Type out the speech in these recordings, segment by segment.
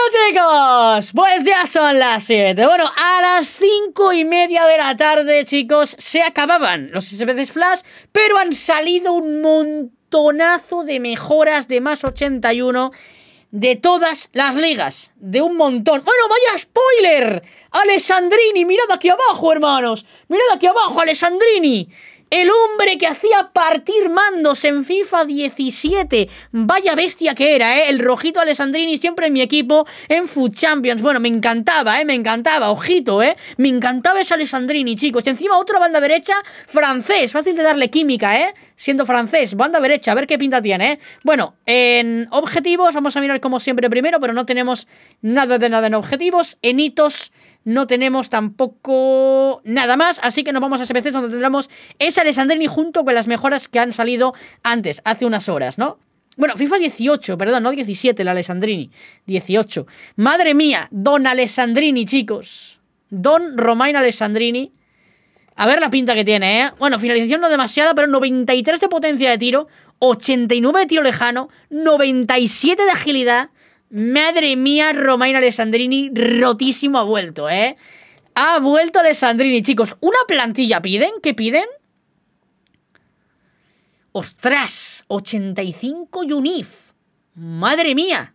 Bueno, chicos, pues ya son las 7. Bueno, a las 5 y media de la tarde, chicos, se acababan los veces Flash, pero han salido un montonazo de mejoras de más 81 de todas las ligas. De un montón. ¡Bueno, ¡Ah, vaya spoiler! Alessandrini, mirad aquí abajo, hermanos. Mirad aquí abajo, Alessandrini. El hombre que hacía partir mandos en FIFA 17. Vaya bestia que era, ¿eh? El rojito Alessandrini siempre en mi equipo en Food Champions. Bueno, me encantaba, ¿eh? Me encantaba. Ojito, ¿eh? Me encantaba ese Alessandrini, chicos. Y Encima otra banda derecha francés. Fácil de darle química, ¿eh? Siendo francés. Banda derecha, a ver qué pinta tiene, ¿eh? Bueno, en objetivos vamos a mirar como siempre primero, pero no tenemos nada de nada en objetivos. En hitos no tenemos tampoco nada más, así que nos vamos a SBC donde tendremos esa Alessandrini junto con las mejoras que han salido antes, hace unas horas, ¿no? Bueno, FIFA 18, perdón, no 17, la Alessandrini, 18. Madre mía, Don Alessandrini, chicos. Don Romain Alessandrini. A ver la pinta que tiene, ¿eh? Bueno, finalización no demasiada, pero 93 de potencia de tiro, 89 de tiro lejano, 97 de agilidad, Madre mía, Romain Alessandrini rotísimo ha vuelto, ¿eh? Ha vuelto Alessandrini, chicos. ¿Una plantilla piden? ¿Qué piden? ¡Ostras! 85 Yunif, ¡Madre mía!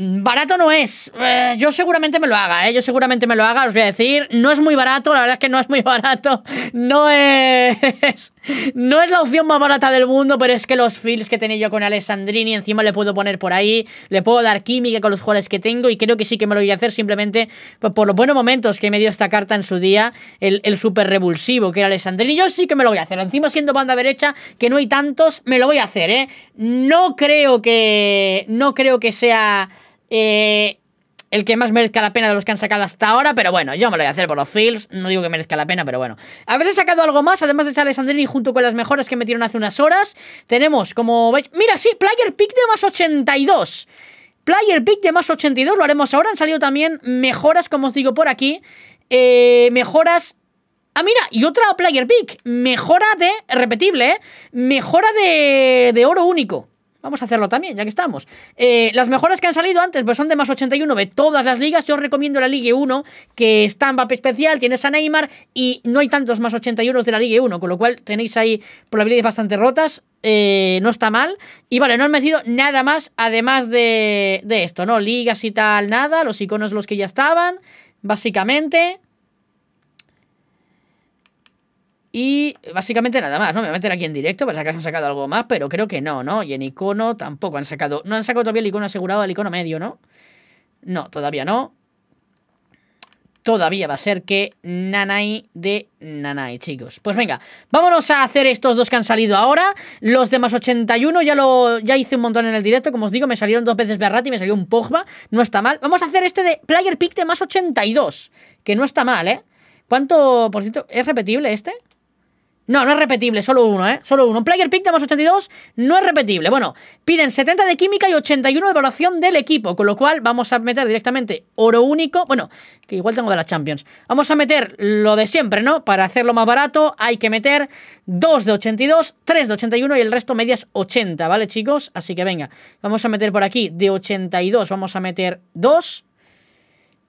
Mm, barato no es. Eh, yo seguramente me lo haga, ¿eh? Yo seguramente me lo haga, os voy a decir. No es muy barato, la verdad es que no es muy barato. No es... No es la opción más barata del mundo, pero es que los feels que tenía yo con Alessandrini, encima le puedo poner por ahí, le puedo dar química con los jugadores que tengo y creo que sí que me lo voy a hacer simplemente por los buenos momentos que me dio esta carta en su día, el, el super revulsivo que era Alessandrini. Yo sí que me lo voy a hacer. Encima siendo banda derecha, que no hay tantos, me lo voy a hacer, ¿eh? No creo que... No creo que sea eh, el que más merezca la pena de los que han sacado hasta ahora, pero bueno, yo me lo voy a hacer por los feels no digo que merezca la pena, pero bueno. A he sacado algo más, además de Alessandrini junto con las mejoras que metieron hace unas horas, tenemos, como veis, mira, sí, Player Pick de más 82. Player Pick de más 82, lo haremos ahora, han salido también mejoras, como os digo por aquí, eh, mejoras... Ah, mira, y otra Player Pick, mejora de, repetible, ¿eh? mejora de, de oro único. Vamos a hacerlo también, ya que estamos. Eh, las mejoras que han salido antes pues son de más 81 de todas las ligas. Yo os recomiendo la Ligue 1, que está en papel especial, tienes a Neymar y no hay tantos más 81 de la Ligue 1, con lo cual tenéis ahí probabilidades bastante rotas. Eh, no está mal. Y vale, no han metido nada más además de, de esto, ¿no? Ligas y tal, nada. Los iconos los que ya estaban, básicamente. Y básicamente nada más, ¿no? Me voy a meter aquí en directo para sacar si han sacado algo más, pero creo que no, ¿no? Y en icono tampoco han sacado. No han sacado todavía el icono asegurado, el icono medio, ¿no? No, todavía no. Todavía va a ser que Nanai de Nanai, chicos. Pues venga, vámonos a hacer estos dos que han salido ahora. Los de más 81 ya lo ya hice un montón en el directo. Como os digo, me salieron dos veces Berratti y me salió un Pogba. No está mal. Vamos a hacer este de Player Pick de más 82, que no está mal, ¿eh? ¿Cuánto por ciento? ¿Es repetible este? No, no es repetible, solo uno, ¿eh? Solo uno. player pick de más 82 no es repetible. Bueno, piden 70 de química y 81 de evaluación del equipo, con lo cual vamos a meter directamente oro único. Bueno, que igual tengo de las Champions. Vamos a meter lo de siempre, ¿no? Para hacerlo más barato hay que meter 2 de 82, 3 de 81 y el resto medias 80, ¿vale, chicos? Así que venga, vamos a meter por aquí de 82, vamos a meter 2.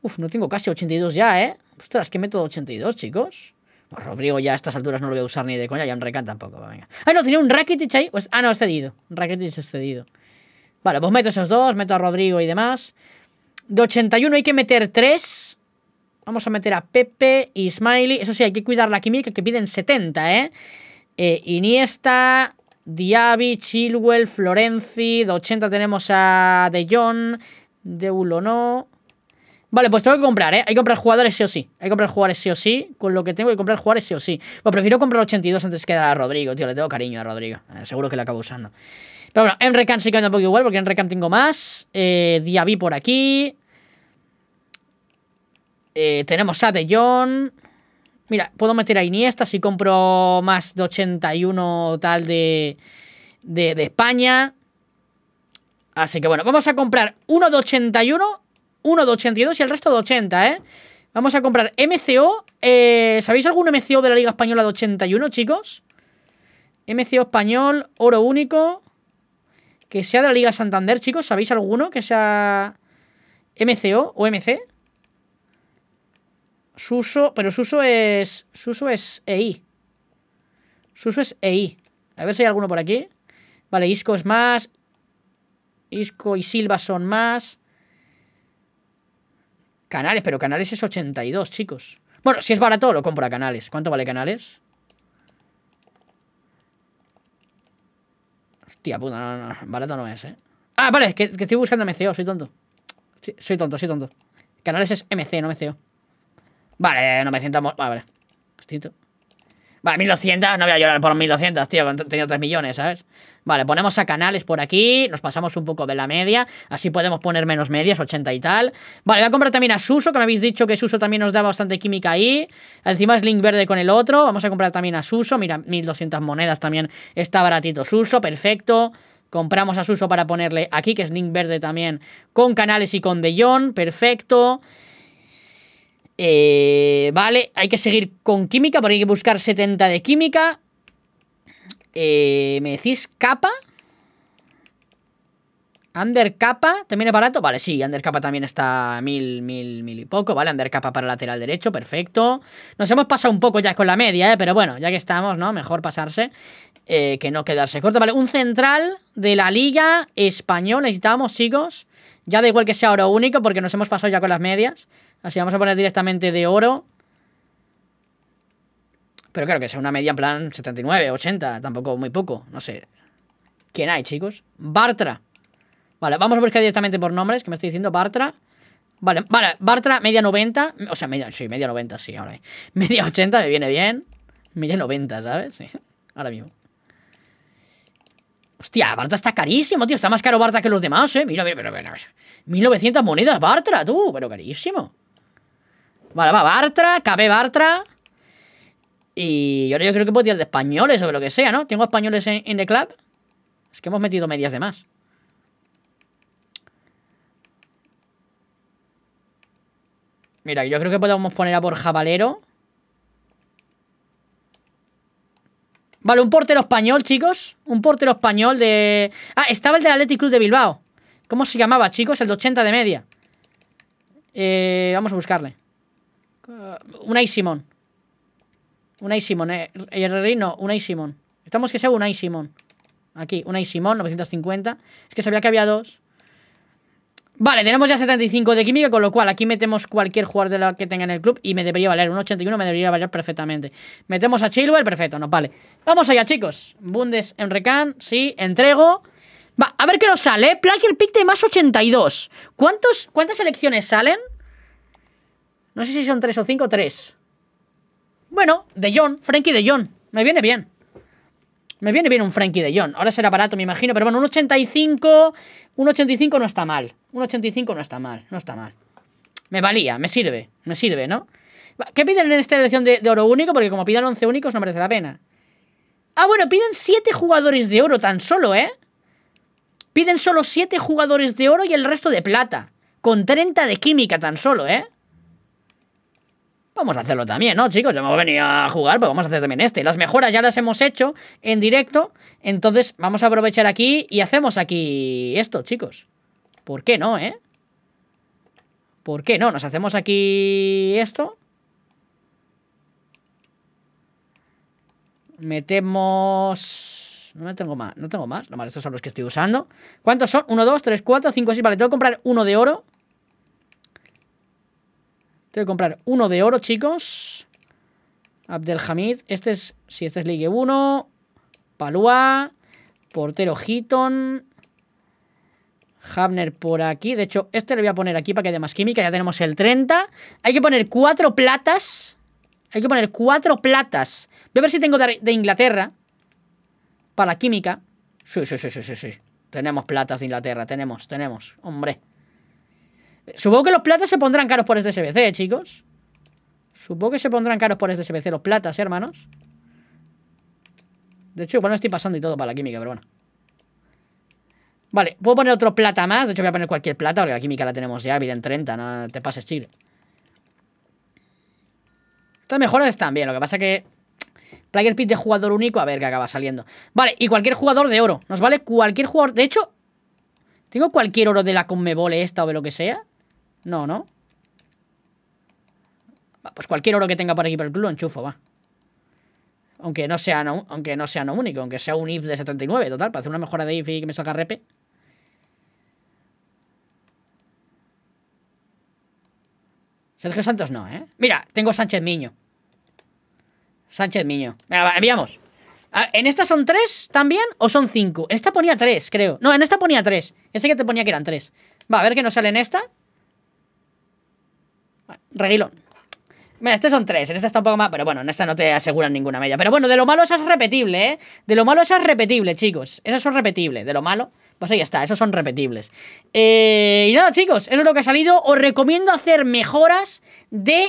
Uf, no tengo casi 82 ya, ¿eh? Ostras, ¿qué meto de 82, chicos? Pues, Rodrigo ya a estas alturas no lo voy a usar ni de coña, ya en Rekan tampoco. Ah, no, tenía un Rakitic ahí. Pues, ah, no, es cedido. Rakitic es cedido. Vale, pues meto esos dos, meto a Rodrigo y demás. De 81 hay que meter tres. Vamos a meter a Pepe y Smiley. Eso sí, hay que cuidar la química que piden 70, ¿eh? ¿eh? Iniesta, Diaby, Chilwell, Florenzi. De 80 tenemos a De Jong. De no. Vale, pues tengo que comprar, ¿eh? Hay que comprar jugadores sí o sí. Hay que comprar jugadores sí o sí. Con lo que tengo que comprar jugadores sí o sí. Pues prefiero comprar 82 antes que dar a Rodrigo, tío. Le tengo cariño a Rodrigo. Eh, seguro que le acabo usando. Pero bueno, en Recam sí que anda un poco igual porque en Recam tengo más. Eh, Diaby por aquí. Eh, tenemos a De Mira, puedo meter a Iniesta si compro más de 81 tal de, de, de España. Así que bueno, vamos a comprar uno de 81 uno de 82 y el resto de 80, ¿eh? Vamos a comprar MCO. Eh, ¿Sabéis algún MCO de la Liga Española de 81, chicos? MCO español, oro único. Que sea de la Liga Santander, chicos. ¿Sabéis alguno que sea MCO o MC? Suso, pero Suso es. Suso es EI. Suso es EI. A ver si hay alguno por aquí. Vale, Isco es más. Isco y Silva son más. Canales, pero Canales es 82, chicos. Bueno, si es barato, lo compro a Canales. ¿Cuánto vale Canales? Hostia puta, no, no, no, barato no es, ¿eh? Ah, vale, que, estoy buscando MCO, soy tonto. Sí, soy tonto, soy tonto. Canales es MC, no MCO. Vale, no me siento ah, Vale, vale. Vale, 1200, no voy a llorar por 1200, tío, tenía 3 millones, ¿sabes? Vale, ponemos a canales por aquí, nos pasamos un poco de la media, así podemos poner menos medias, 80 y tal. Vale, voy a comprar también a Suso, que me habéis dicho que Suso también nos da bastante química ahí. Encima es link verde con el otro, vamos a comprar también a Suso, mira, 1200 monedas también está baratito Suso, perfecto. Compramos a Suso para ponerle aquí, que es link verde también, con canales y con De Jong, Perfecto. Eh, vale, hay que seguir con química, porque hay que buscar 70 de química. Eh, ¿Me decís capa? Under capa ¿también es barato? Vale, sí, under capa también está mil, mil, mil y poco, ¿vale? Under capa para lateral derecho, perfecto. Nos hemos pasado un poco ya con la media, ¿eh? Pero bueno, ya que estamos, ¿no? Mejor pasarse eh, que no quedarse corto. Vale, un central de la Liga Español, necesitamos, chicos. Ya da igual que sea oro único porque nos hemos pasado ya con las medias. Así vamos a poner directamente de oro. Pero claro, que sea una media en plan 79, 80, tampoco muy poco, no sé. ¿Quién hay, chicos? Bartra. Vale, vamos a buscar directamente por nombres, que me estoy diciendo Bartra. Vale, vale, Bartra media 90, o sea, media, sí, media 90, sí, ahora. Media 80 me viene bien. Media 90, ¿sabes? ahora mismo. Hostia, Bartra está carísimo, tío. Está más caro Bartra que los demás, eh. Mira, mira, mira, mira. 1900 monedas Bartra, tú, pero carísimo. Vale, va, Bartra, cabe Bartra. Y ahora yo creo que puedo tirar de españoles o lo que sea, ¿no? Tengo españoles en, el club. Es que hemos metido medias de más. Mira, yo creo que podemos poner a por Jabalero Vale, un portero español, chicos. Un portero español de... Ah, estaba el del Athletic Club de Bilbao. ¿Cómo se llamaba, chicos? El de 80 de media. Eh, vamos a buscarle y eh, Simón. una Simón, eh. No, no, y Simón. Estamos que sea una Simón. Aquí, y Simón, 950. Es que sabía que había dos. Vale, tenemos ya 75 de química, con lo cual aquí metemos cualquier jugador de la que tenga en el club y me debería valer. Un 81 me debería valer perfectamente. Metemos a Chilwell, perfecto, nos vale. Vamos allá, chicos. Bundes en Recan, sí, entrego. Va, a ver qué nos sale. el pick de más 82. ¿Cuántos, ¿Cuántas elecciones salen? No sé si son tres o cinco, tres. Bueno, de John, Frankie de John. Me viene bien. Me viene bien un Frankie de John. Ahora será barato, me imagino, pero bueno, un 85, un 85 no está mal. Un 85 no está mal, no está mal. Me valía, me sirve, me sirve, ¿no? ¿Qué piden en esta elección de, oro único? Porque como pidan 11 únicos no merece la pena. Ah, bueno, piden 7 jugadores de oro tan solo, ¿eh? Piden solo 7 jugadores de oro y el resto de plata. Con 30 de química tan solo, ¿eh? Vamos a hacerlo también, ¿no, chicos? Ya hemos venido a jugar, pues vamos a hacer también este. Las mejoras ya las hemos hecho en directo, entonces vamos a aprovechar aquí y hacemos aquí esto, chicos. ¿Por qué no, eh? ¿Por qué no? Nos hacemos aquí esto. Metemos... No tengo más, no tengo más. más estos son los que estoy usando. ¿Cuántos son? 1, 2, 3, 4, 5, 6. Vale, tengo que comprar uno de oro. Tengo que comprar uno de oro, chicos. Abdelhamid. Este es. Si este es Ligue 1. Palua. Portero Heaton. Habner por aquí. De hecho, este lo voy a poner aquí para que dé más química. Ya tenemos el 30. Hay que poner cuatro platas. Hay que poner cuatro platas. Voy a ver si tengo de, Inglaterra. Para química. Sí, sí, sí, sí, sí, sí. Tenemos platas de Inglaterra. Tenemos, tenemos. Hombre. Supongo que los platas se pondrán caros por este SBC, ¿eh, chicos. Supongo que se pondrán caros por este SBC los platas, ¿eh, hermanos. De hecho, bueno, estoy pasando y todo para la química, pero bueno. Vale, puedo poner otro plata más. De hecho, voy a poner cualquier plata, porque la química la tenemos ya, vida en 30, no te pases chile. Estas mejoras están bien, lo que pasa que... Player Pit de jugador único, a ver qué acaba saliendo. Vale, y cualquier jugador de oro. Nos vale cualquier jugador... De hecho, tengo cualquier oro de la Conmebole esta o de lo que sea. No, ¿no? pues cualquier oro que tenga por aquí por el club lo enchufo, va. Aunque no sea no, aunque no, sea no único, aunque sea un if de 79, total, para hacer una mejora de if y que me salga repe. Sergio Santos no, ¿eh? Mira, tengo Sánchez Miño. Sánchez Miño. Venga, enviamos. ¿En esta son tres también o son cinco? En esta ponía tres, creo. No, en esta ponía tres. Este que te ponía que eran tres. Va, a ver que nos sale en esta. Reguilón. Mira, estos son tres, en esta está un poco más, pero bueno, en esta no te aseguran ninguna media Pero bueno, de lo malo esa es repetible, ¿eh? De lo malo esa es repetible, chicos. Esas son repetibles, de lo malo. Pues ahí está, esas son repetibles. Eh, y nada, chicos, eso es lo que ha salido. Os recomiendo hacer mejoras de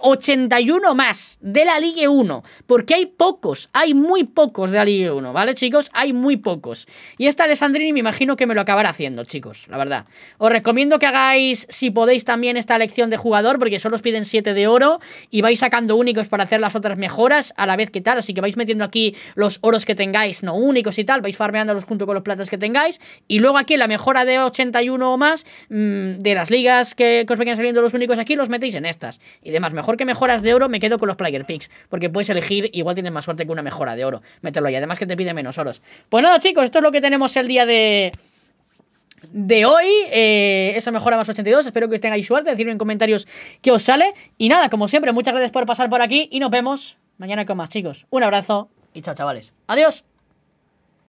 81 eh, más de la Ligue 1, porque hay pocos, hay muy pocos de la Ligue 1, ¿vale, chicos? Hay muy pocos. Y esta Alessandrini me imagino que me lo acabará haciendo, chicos, la verdad. Os recomiendo que hagáis, si podéis, también esta elección de jugador, porque solo os piden 7 de oro y vais sacando únicos para hacer las otras mejoras a la vez que tal, así que vais metiendo aquí los oros que tengáis, no únicos y tal, vais farmeándolos junto con los platos que tengáis, y luego aquí la mejora de 81 o más mm, de las ligas que, os vengan saliendo los únicos aquí, los metéis en estas y demás. Mejor que mejoras de oro, me quedo con los player picks, porque puedes elegir, igual tienes más suerte que una mejora de oro. meterlo y además que te pide menos oros. Pues nada, chicos, esto es lo que tenemos el día de de hoy. Eh, esa mejora más 82. Espero que os tengáis suerte. Decidme en comentarios qué os sale. Y nada, como siempre, muchas gracias por pasar por aquí y nos vemos mañana con más, chicos. Un abrazo y chao, chavales. Adiós.